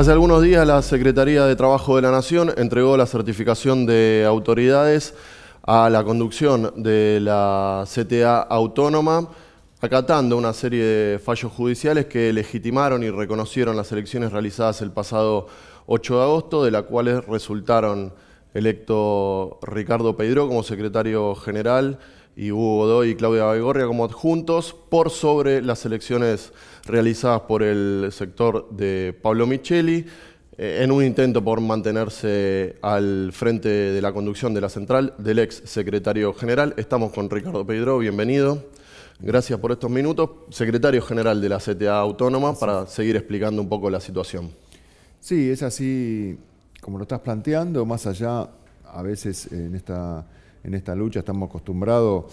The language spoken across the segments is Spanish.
Hace algunos días la Secretaría de Trabajo de la Nación entregó la certificación de autoridades a la conducción de la CTA autónoma, acatando una serie de fallos judiciales que legitimaron y reconocieron las elecciones realizadas el pasado 8 de agosto, de las cuales resultaron electo Ricardo Pedro como secretario general y Hugo Godoy y Claudia Begorria como adjuntos por sobre las elecciones realizadas por el sector de Pablo Micheli eh, en un intento por mantenerse al frente de la conducción de la central del ex secretario general. Estamos con Ricardo Pedro, bienvenido. Gracias por estos minutos. Secretario general de la CTA Autónoma, para seguir explicando un poco la situación. Sí, es así como lo estás planteando, más allá, a veces en esta, en esta lucha estamos acostumbrados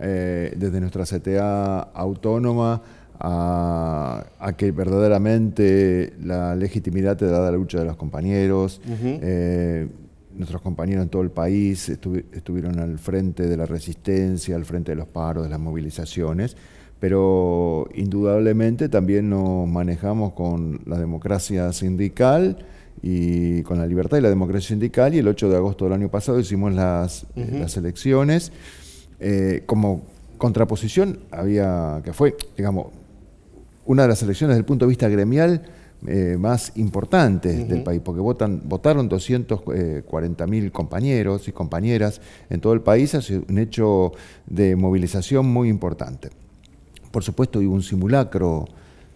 eh, desde nuestra CTA Autónoma a, que verdaderamente la legitimidad te da la lucha de los compañeros. Eh, nuestros compañeros en todo el país estuvieron al frente de la resistencia, al frente de los paros, de las movilizaciones, pero indudablemente también nos manejamos con la democracia sindical y con la libertad y la democracia sindical y el 8 de agosto del año pasado hicimos las, eh, las elecciones eh, como contraposición había que fue digamos una de las elecciones desde el punto de vista gremial eh, más importantes del país, porque votaron 240.000 eh, compañeros y compañeras en todo el país, es un hecho de movilización muy importante. Por supuesto, hubo un simulacro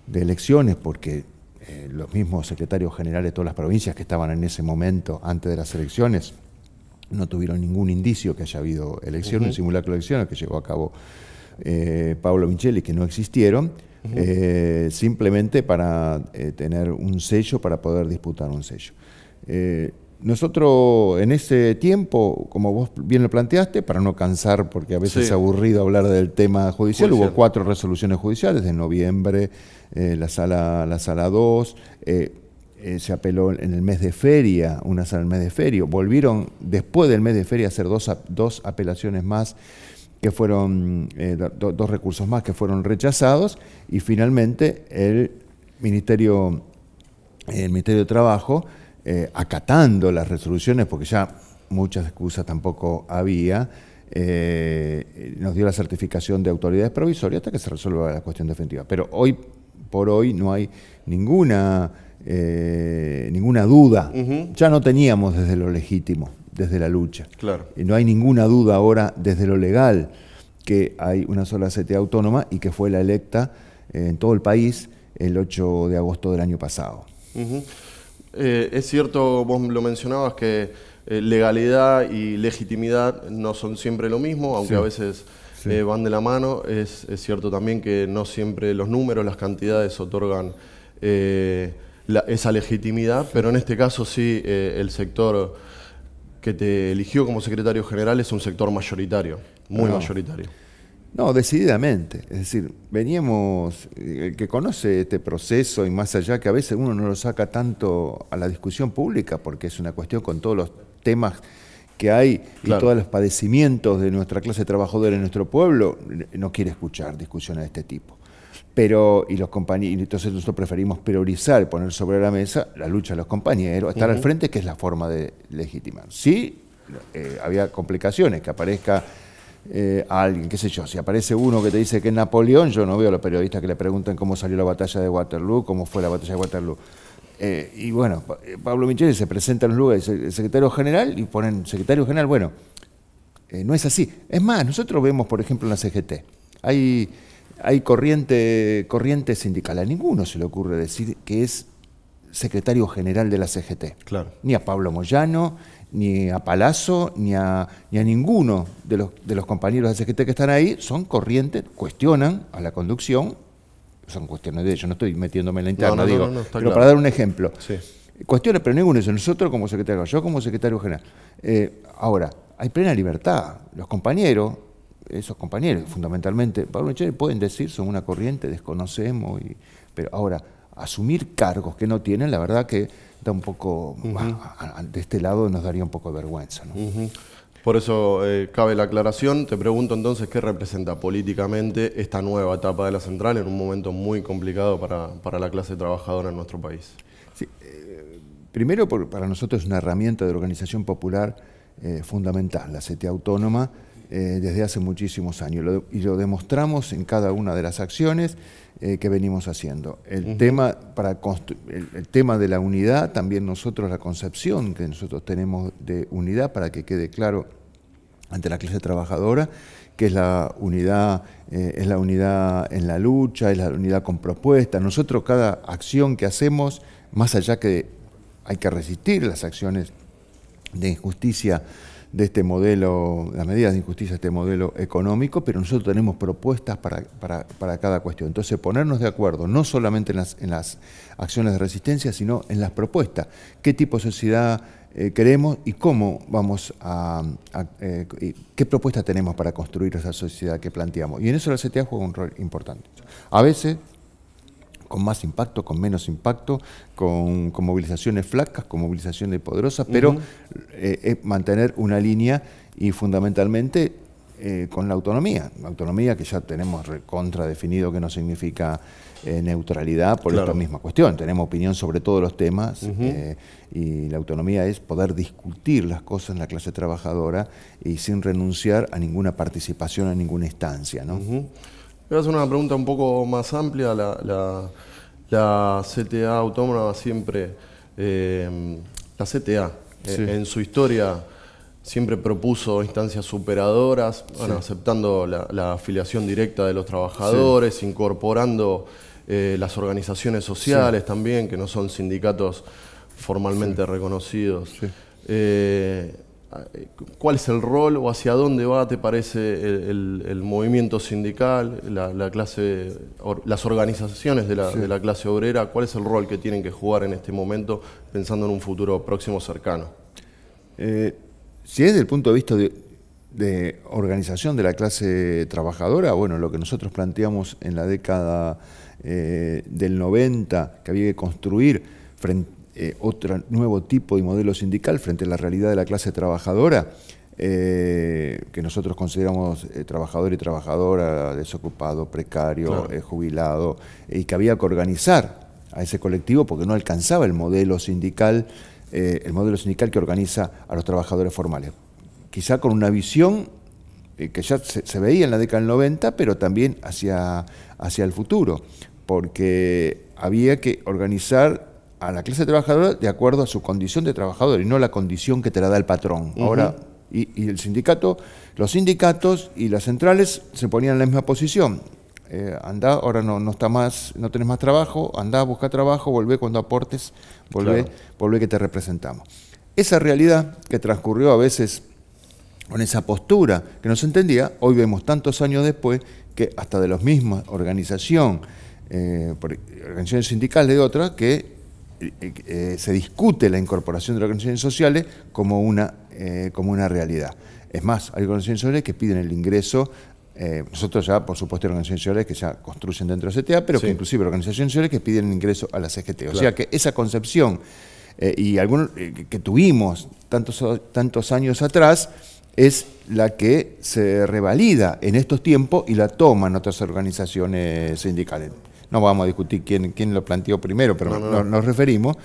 de elecciones, porque eh, los mismos secretarios generales de todas las provincias que estaban en ese momento antes de las elecciones no tuvieron ningún indicio que haya habido elecciones, un simulacro de elecciones que llevó a cabo Pablo Micheli, que no existieron eh, simplemente para eh, tener un sello, para poder disputar un sello. Eh, nosotros en ese tiempo, como vos bien lo planteaste, para no cansar, porque a veces es aburrido hablar del tema judicial, hubo cuatro resoluciones judiciales, de noviembre la sala la sala 2, se apeló en el mes de feria, una sala en el mes de feria. Volvieron después del mes de feria a hacer dos, dos apelaciones más que fueron eh, dos recursos más que fueron rechazados y finalmente el Ministerio, el Ministerio de Trabajo, eh, acatando las resoluciones, porque ya muchas excusas tampoco había, eh, nos dio la certificación de autoridades provisorias hasta que se resuelva la cuestión definitiva. Pero hoy por hoy no hay ninguna, ninguna duda, ya no teníamos desde lo legítimo desde la lucha. Claro. Y No hay ninguna duda ahora desde lo legal que hay una sola CT autónoma y que fue la electa eh, en todo el país el 8 de agosto del año pasado. Eh, es cierto, vos lo mencionabas, que eh, legalidad y legitimidad no son siempre lo mismo, aunque a veces van de la mano. Es, cierto también que no siempre los números, las cantidades otorgan esa legitimidad, pero en este caso sí el sector que te eligió como secretario general es un sector mayoritario, muy mayoritario. No, decididamente. Es decir, veníamos, eh, el que conoce este proceso y más allá, que a veces uno no lo saca tanto a la discusión pública, porque es una cuestión con todos los temas que hay y todos los padecimientos de nuestra clase trabajadora en nuestro pueblo, no quiere escuchar discusiones de este tipo pero y los compañeros entonces nosotros preferimos priorizar poner sobre la mesa la lucha de los compañeros estar al frente que es la forma de legitimar sí eh, había complicaciones que aparezca eh, alguien qué sé yo si aparece uno que te dice que es Napoleón yo no veo a los periodistas que le preguntan cómo salió la batalla de Waterloo cómo fue la batalla de Waterloo eh, y bueno Pablo Michel se presenta en los lugares el secretario general y ponen secretario general bueno no es así es más nosotros vemos por ejemplo en la CGT hay hay corriente, corriente sindical. A ninguno se le ocurre decir que es secretario general de la CGT. Ni a Pablo Moyano, ni a Palazzo, ni a, ni a ninguno de los, de los compañeros de la CGT que están ahí, son corrientes, cuestionan a la conducción, son cuestiones de ellos, no estoy metiéndome en la interna, digo, pero para dar un ejemplo. Sí. Cuestiones, pero ninguno es nosotros como secretario, yo como secretario general. Eh, ahora, hay plena libertad, los compañeros esos compañeros, fundamentalmente, Pablo pueden decir, son una corriente, desconocemos, pero ahora, asumir cargos que no tienen, la verdad que da un poco, de este lado nos daría un poco de vergüenza. Por eso eh, cabe la aclaración. Te pregunto entonces qué representa políticamente esta nueva etapa de la central en un momento muy complicado para, la clase trabajadora en nuestro país. Eh, primero, para nosotros es una herramienta de organización popular eh, fundamental, la CTA autónoma eh, desde hace muchísimos años y lo demostramos en cada una de las acciones eh, que venimos haciendo. El, tema para el, tema de la unidad, también nosotros la concepción que nosotros tenemos de unidad, para que quede claro ante la clase trabajadora, que es la unidad, eh, es la unidad en la lucha, es la unidad con propuesta. Nosotros cada acción que hacemos, más allá que hay que resistir las acciones de injusticia de este modelo, las medidas de injusticia, este modelo económico, pero nosotros tenemos propuestas para, para, para cada cuestión. Entonces, ponernos de acuerdo, no solamente en las, en las acciones de resistencia, sino en las propuestas. ¿Qué tipo de sociedad eh, queremos y cómo vamos a, eh, qué propuesta tenemos para construir esa sociedad que planteamos. Y en eso la CTA juega un rol importante. A veces con más impacto, con menos impacto, con, movilizaciones flacas, con movilizaciones poderosas, pero eh, es mantener una línea y fundamentalmente eh, con la autonomía. Autonomía que ya tenemos contradefinido que no significa eh, neutralidad por esta misma cuestión. Tenemos opinión sobre todos los temas y la autonomía es poder discutir las cosas en la clase trabajadora y sin renunciar a ninguna participación, en ninguna instancia. ¿no? Voy a hacer una pregunta un poco más amplia. La, CTA autónoma siempre, eh, la CTA eh, en su historia siempre propuso instancias superadoras, aceptando la, afiliación directa de los trabajadores, incorporando eh, las organizaciones sociales también, que no son sindicatos formalmente reconocidos. Eh, ¿Cuál es el rol o hacia dónde va, te parece, el, movimiento sindical, las organizaciones de la, clase obrera? ¿Cuál es el rol que tienen que jugar en este momento pensando en un futuro próximo cercano? Eh, si es desde el punto de vista de, organización de la clase trabajadora, bueno, lo que nosotros planteamos en la década eh, del 90, que había que construir frente eh, otro nuevo tipo de modelo sindical frente a la realidad de la clase trabajadora, eh, que nosotros consideramos eh, trabajador y trabajadora, desocupado, precario, jubilado, y que había que organizar a ese colectivo porque no alcanzaba el modelo sindical, el modelo sindical que organiza a los trabajadores formales. Quizá con una visión que ya se, veía en la década del 90, pero también hacia, hacia el futuro, porque había que organizar a la clase trabajadora de acuerdo a su condición de trabajador y no la condición que te la da el patrón. Ahora, y, el sindicato, los sindicatos y las centrales se ponían en la misma posición. Eh, andá, ahora no, no está más, no tenés más trabajo, andá, busca trabajo, volvé cuando aportes, volvé, que te representamos. Esa realidad que transcurrió a veces con esa postura que no se entendía, hoy vemos tantos años después que hasta de los mismas organización, eh, organizaciones sindicales de otra, que eh, eh, se discute la incorporación de las organizaciones sociales como una, eh, como una realidad. Es más, hay organizaciones sociales que piden el ingreso, nosotros ya, por supuesto, hay organizaciones sociales que ya construyen dentro de CTA, pero que inclusive organizaciones sociales que piden el ingreso a la CGT. O sea que esa concepción y que tuvimos tantos, tantos años atrás, es la que se revalida en estos tiempos y la toman otras organizaciones sindicales no vamos a discutir quién, quién lo planteó primero, pero nos, referimos,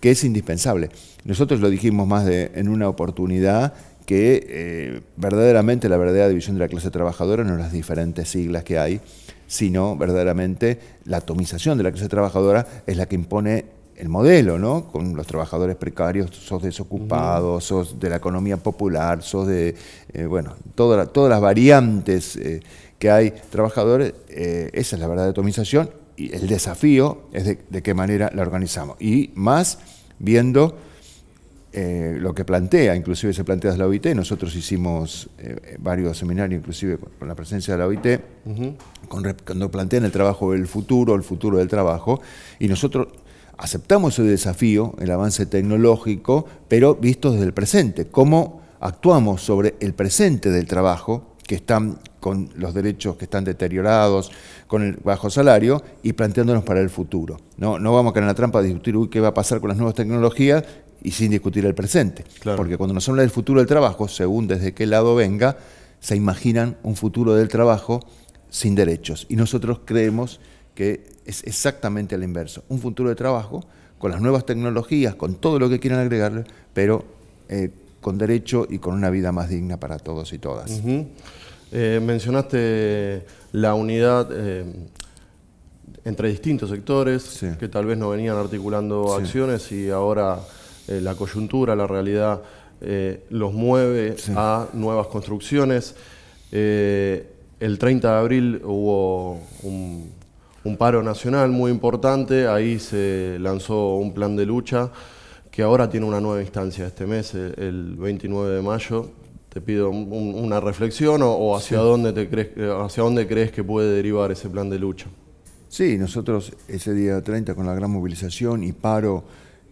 que es indispensable. Nosotros lo dijimos más de, en una oportunidad que eh, verdaderamente la verdadera división de la clase trabajadora no las diferentes siglas que hay, sino verdaderamente la atomización de la clase trabajadora es la que impone el modelo, ¿no? Con los trabajadores precarios, sos desocupados, sos de la economía popular, sos de, eh, bueno, todas las variantes eh, que hay trabajadores, esa es la verdadera atomización y el desafío es de, qué manera la organizamos. Y más viendo eh, lo que plantea, inclusive se plantea desde la OIT, nosotros hicimos eh, eh, varios seminarios, inclusive con la presencia de la OIT, cuando plantean el trabajo del futuro, el futuro del trabajo, y nosotros aceptamos ese desafío, el avance tecnológico, pero visto desde el presente, cómo actuamos sobre el presente del trabajo que están con los derechos que están deteriorados, con el bajo salario y planteándonos para el futuro. No, no vamos a caer en la trampa de discutir qué va a pasar con las nuevas tecnologías y sin discutir el presente. Porque cuando nos habla del futuro del trabajo, según desde qué lado venga, se imaginan un futuro del trabajo sin derechos. Y nosotros creemos que es exactamente al inverso. Un futuro de trabajo con las nuevas tecnologías, con todo lo que quieran agregarle, pero... Eh, con derecho y con una vida más digna para todos y todas. Eh, mencionaste la unidad eh, entre distintos sectores que tal vez no venían articulando acciones y ahora eh, la coyuntura, la realidad los mueve a nuevas construcciones. el 30 de abril hubo un paro nacional muy importante, ahí se lanzó un plan de lucha que ahora tiene una nueva instancia este mes, el 29 de mayo. Te pido una reflexión o, hacia, dónde te crees, eh, hacia dónde crees que puede derivar ese plan de lucha. Sí, nosotros ese día 30 con la gran movilización y paro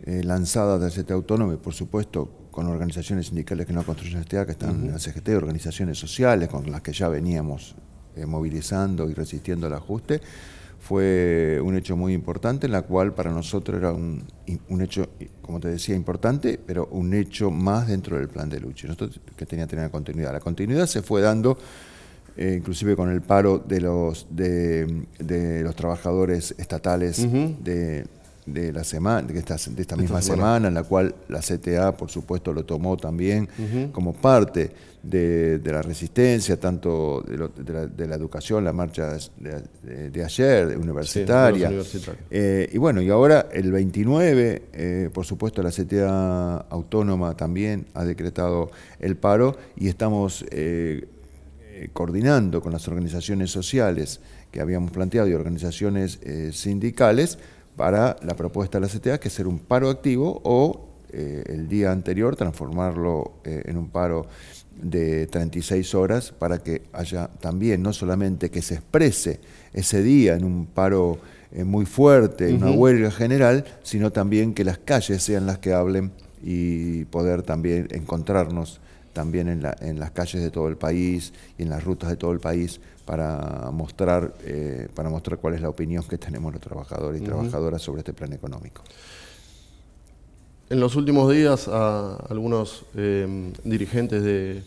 eh, lanzada de CTA este Autónomo, por supuesto, con organizaciones sindicales que no construyen CTA, que están en la CGT, organizaciones sociales con las que ya veníamos eh, movilizando y resistiendo el ajuste fue un hecho muy importante, en la cual para nosotros era un, un, hecho, como te decía, importante, pero un hecho más dentro del plan de lucha. Nosotros que tenía que tener continuidad. La continuidad se fue dando eh, inclusive con el paro de los, de, los trabajadores estatales de de la semana, de esta, de esta misma semana. en la cual la CTA, por supuesto, lo tomó también como parte de, la resistencia, tanto de, la, educación, la marcha de, ayer, universitaria. Eh, y bueno, y ahora el 29, eh, por supuesto, la CTA autónoma también ha decretado el paro y estamos eh, coordinando con las organizaciones sociales que habíamos planteado y organizaciones sindicales para la propuesta de la CTA, que ser un paro activo o eh, el día anterior transformarlo eh, en un paro de 36 horas para que haya también, no solamente que se exprese ese día en un paro eh, muy fuerte, en una huelga general, sino también que las calles sean las que hablen y poder también encontrarnos también en, las calles de todo el país y en las rutas de todo el país para mostrar, eh, para mostrar cuál es la opinión que tenemos los trabajadores y trabajadoras sobre este plan económico. En los últimos días a algunos eh, dirigentes de,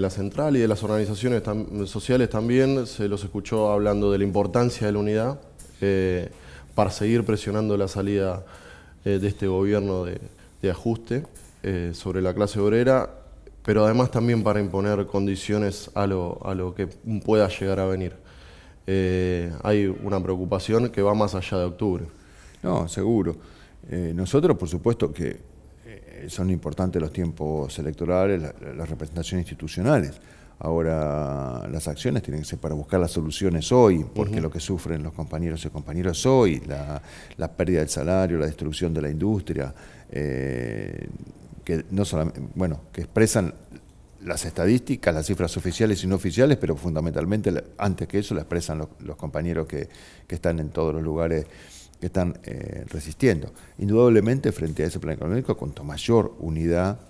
la central y de las organizaciones sociales también se los escuchó hablando de la importancia de la unidad eh, para seguir presionando la salida de este gobierno de ajuste. Eh, sobre la clase obrera, pero además también para imponer condiciones a lo, a lo que pueda llegar a venir. Eh, hay una preocupación que va más allá de octubre. No, seguro. Eh, nosotros, por supuesto, que son importantes los tiempos electorales, las representaciones institucionales. Ahora las acciones tienen que ser para buscar las soluciones hoy, porque lo que sufren los compañeros y compañeras hoy, la, pérdida del salario, la destrucción de la industria, que no solamente, bueno, que expresan las estadísticas, las cifras oficiales y no oficiales, pero fundamentalmente antes que eso la expresan los, compañeros que, están en todos los lugares que están eh, resistiendo. Indudablemente frente a ese plan económico, cuanto mayor unidad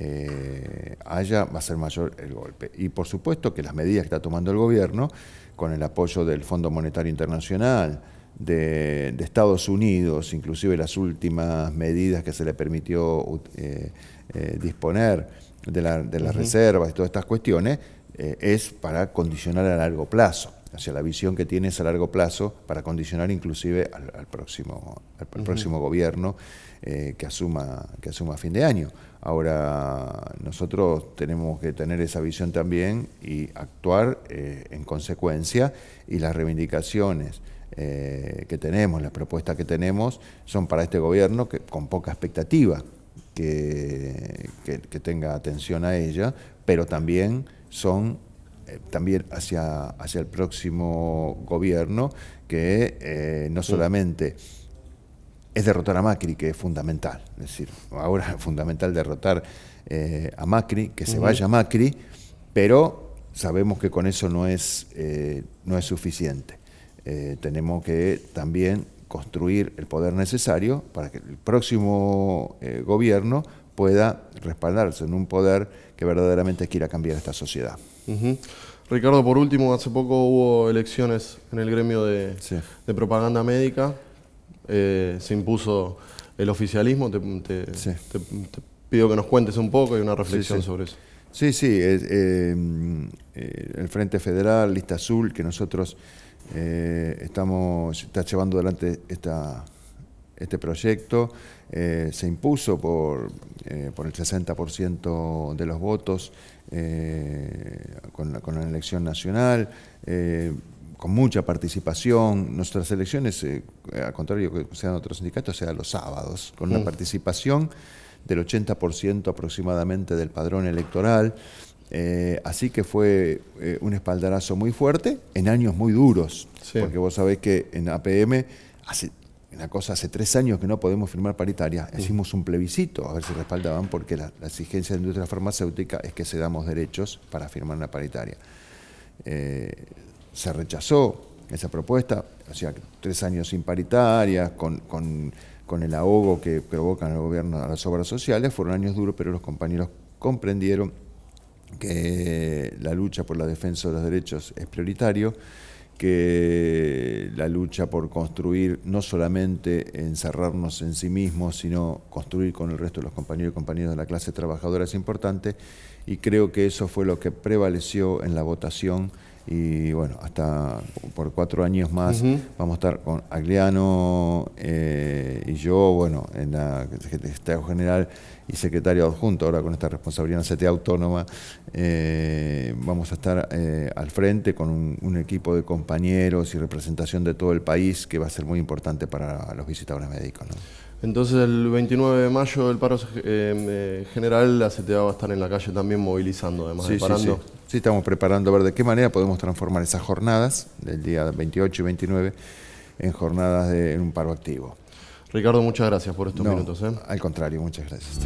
eh, haya, va a ser mayor el golpe. Y por supuesto que las medidas que está tomando el gobierno, con el apoyo del Fondo Monetario Internacional, de, Estados Unidos, inclusive las últimas medidas que se le permitió eh, eh, disponer de, las reservas y todas estas cuestiones, eh, es para condicionar a largo plazo, hacia la visión que tiene es a largo plazo, para condicionar inclusive al, próximo, al, próximo gobierno que, asuma, que asuma a fin de año. Ahora, nosotros tenemos que tener esa visión también y actuar en consecuencia y las reivindicaciones eh, que tenemos, las propuestas que tenemos, son para este gobierno que, con poca expectativa que, tenga atención a ella, pero también son eh, también hacia, hacia el próximo gobierno que eh, no solamente es derrotar a Macri, que es fundamental, es decir, ahora es fundamental derrotar a Macri, que se vaya Macri, pero sabemos que con eso no es, no es suficiente eh, tenemos que también construir el poder necesario para que el próximo eh, gobierno pueda respaldarse en un poder que verdaderamente quiera cambiar esta sociedad. Ricardo, por último, hace poco hubo elecciones en el gremio de, propaganda médica, eh, se impuso el oficialismo, te, pido que nos cuentes un poco y una reflexión sobre eso. Sí, sí, mm, el Frente Federal, Lista Azul, que nosotros eh, estamos, está llevando adelante esta, este proyecto. Eh, se impuso por, eh, por el 60% de los votos con la, elección nacional con mucha participación. Nuestras elecciones, al contrario que sean otros sindicatos, sean los sábados, con una mm. participación del 80% aproximadamente del padrón electoral. Eh, así que fue eh, un espaldarazo muy fuerte en años muy duros, porque vos sabés que en APM hace una cosa, hace tres años que no podemos firmar paritaria, hicimos un plebiscito a ver si respaldaban, porque la, exigencia de la industria farmacéutica es que se damos derechos para firmar una paritaria. Eh, se rechazó esa propuesta, o sea, tres años sin paritaria con, con el ahogo que provocan el gobierno a las obras sociales, fueron años duros, pero los compañeros comprendieron que la lucha por la defensa de los derechos es prioritario, que la lucha por construir, no solamente encerrarnos en sí mismos, sino construir con el resto de los compañeros y compañeras de la clase trabajadora es importante y creo que eso fue lo que prevaleció en la votación y bueno, hasta por cuatro años más vamos a estar con Agliano eh, y yo, bueno, en la Secretaría General y secretario adjunto, ahora con esta responsabilidad en la CT Autónoma, eh, vamos a estar eh, al frente con un, equipo de compañeros y representación de todo el país que va a ser muy importante para los visitadores médicos. Entonces el 29 de mayo el paro eh, eh, general, la CTA va a estar en la calle también movilizando, además de Sí, estamos preparando a ver de qué manera podemos transformar esas jornadas del día 28 y 29 en jornadas de en un paro activo. Ricardo, muchas gracias por estos minutos. ¿eh? Al contrario, muchas gracias.